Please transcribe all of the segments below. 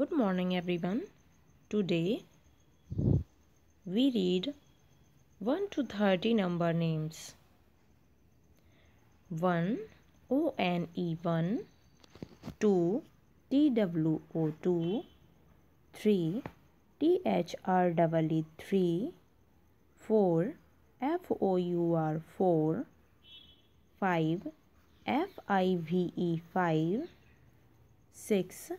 Good morning, everyone. Today we read 1 to 30 number names. 1 O N E 1 2 T W O 2 3 T H R E 3 4 F O U R 4 5 F I V E 5 6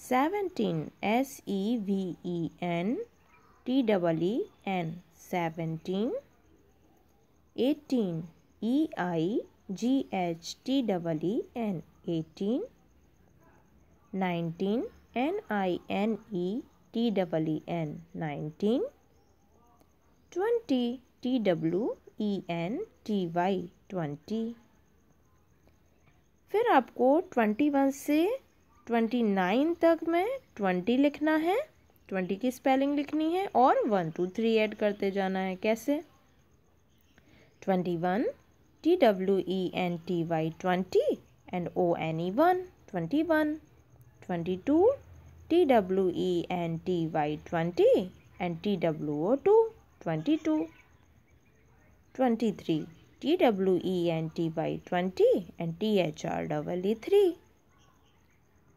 seventeen S E V E N T double E N seventeen eighteen E I G H T double E N eighteen nineteen N I N E T double E N nineteen twenty T W E N T Y twenty फिर आपको twenty one से twenty nine तक में twenty लिखना है twenty की spelling लिखनी है और वन टू थ्री ऐड करते जाना है कैसे twenty one T W E N T Y twenty and O N E one twenty one twenty two T W E N T Y twenty and T W O two twenty two twenty three T W E N T Y twenty and T H R double E three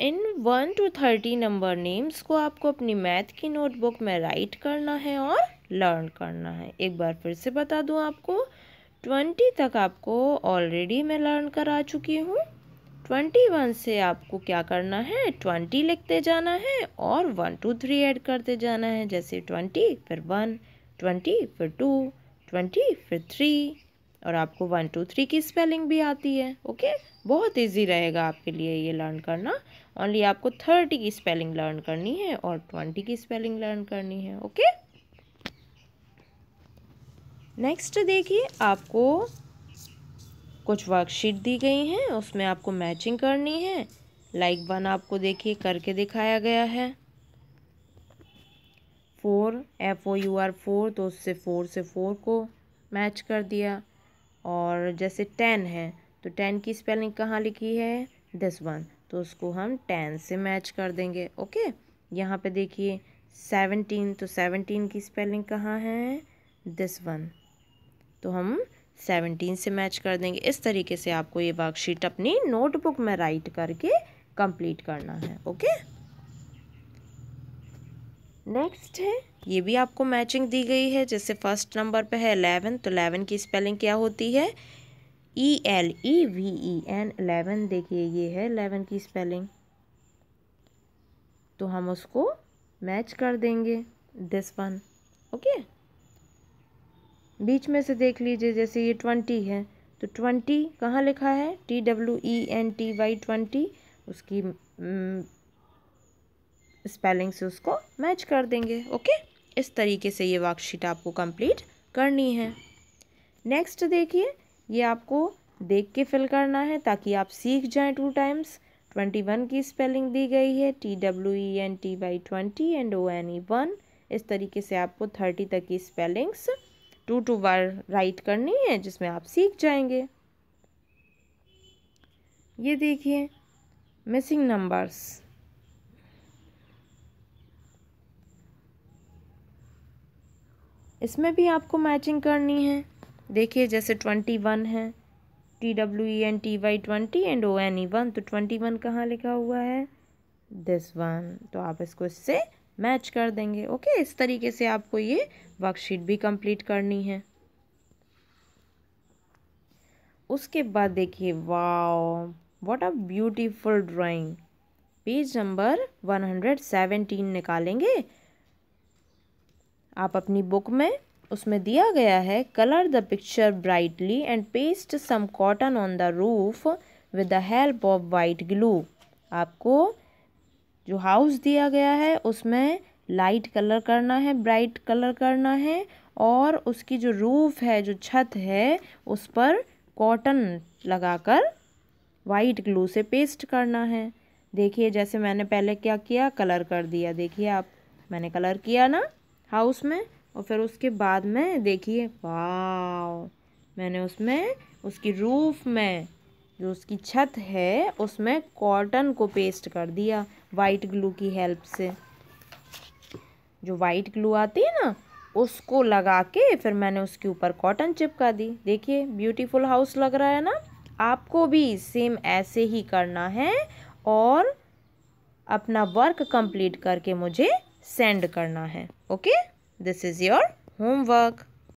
इन one to thirty number names को आपको अपनी math की notebook में right करना है और learn करना है एक बार फिर से बता दूं आपको ट्वेंटी तक आपको ऑलरेडी मैं लर्न करा चुकी हूँ ट्वेंटी वन से आपको क्या करना है ट्वेंटी लिखते जाना है और वन टू थ्री ऐड करते जाना है जैसे ट्वेंटी फिर वन ट्वेंटी फिर टू ट्वेंटी फिर थ्री और आपको वन टू थ्री की स्पेलिंग भी आती है ओके बहुत इजी रहेगा आपके लिए ये लर्न करना ओनली आपको थर्टी की स्पेलिंग लर्न करनी है और ट्वेंटी की स्पेलिंग लर्न करनी है ओके नेक्स्ट देखिए आपको कुछ वर्कशीट दी गई हैं उसमें आपको मैचिंग करनी है लाइक like वन आपको देखिए करके दिखाया गया है four F O U R four तो उससे फोर से फोर को मैच कर दिया और जैसे टेन है तो टेन की स्पेलिंग कहाँ लिखी है दिस वन तो उसको हम टेन से मैच कर देंगे ओके यहाँ पे देखिए सेवनटीन तो सेवनटीन की स्पेलिंग कहाँ है दिस वन तो हम सेवनटीन से मैच कर देंगे इस तरीके से आपको ये वर्कशीट अपनी नोटबुक में राइट करके कंप्लीट करना है ओके नेक्स्ट है ये भी आपको मैचिंग दी गई है जैसे फर्स्ट नंबर पे है एलेवन तो एलेवन की स्पेलिंग क्या होती है E L E V E N eleven देखिए ये है एलेवन की स्पेलिंग तो हम उसको मैच कर देंगे दिस वन ओके बीच में से देख लीजिए जैसे ये ट्वेंटी है तो ट्वेंटी कहाँ लिखा है T W E N T Y twenty उसकी mm, स्पेलिंग से उसको मैच कर देंगे ओके इस तरीके से ये वर्कशीट आपको कंप्लीट करनी है नेक्स्ट देखिए ये आपको देख के फिल करना है ताकि आप सीख जाएं टू टाइम्स ट्वेंटी वन की स्पेलिंग दी गई है T W E N T Y twenty and O N E one इस तरीके से आपको थर्टी तक की स्पेलिंग्स टू टू बार राइट करनी है जिसमें आप सीख जाएंगे ये देखिए मिसिंग नंबर्स इसमें भी आपको मैचिंग करनी है देखिए जैसे ट्वेंटी वन है T W E N T Y twenty and O N E one तो ट्वेंटी वन कहाँ लिखा हुआ है दिस वन तो आप इसको इससे मैच कर देंगे ओके इस तरीके से आपको ये वर्कशीट भी कंप्लीट करनी है उसके बाद देखिए wow what a beautiful drawing page number one hundred seventeen निकालेंगे आप अपनी बुक में उसमें दिया गया है colour the picture brightly and paste some cotton on the roof with the help of white glue आपको जो हाउस दिया गया है उसमें लाइट कलर करना है ब्राइट कलर करना है और उसकी जो रूफ है जो छत है उस पर कॉटन लगाकर वाइट ग्लू से पेस्ट करना है देखिए जैसे मैंने पहले क्या किया कलर कर दिया देखिए आप मैंने कलर किया ना हाउस में और फिर उसके बाद में देखिए वाह मैंने उसमें उसकी रूफ में जो उसकी छत है उसमें कॉटन को पेस्ट कर दिया वाइट ग्लू की हेल्प से जो वाइट ग्लू आती है ना उसको लगा के फिर मैंने उसके ऊपर कॉटन चिपका दी देखिए ब्यूटीफुल हाउस लग रहा है ना आपको भी सेम ऐसे ही करना है और अपना वर्क कंप्लीट करके मुझे सेंड करना है okay this is your homework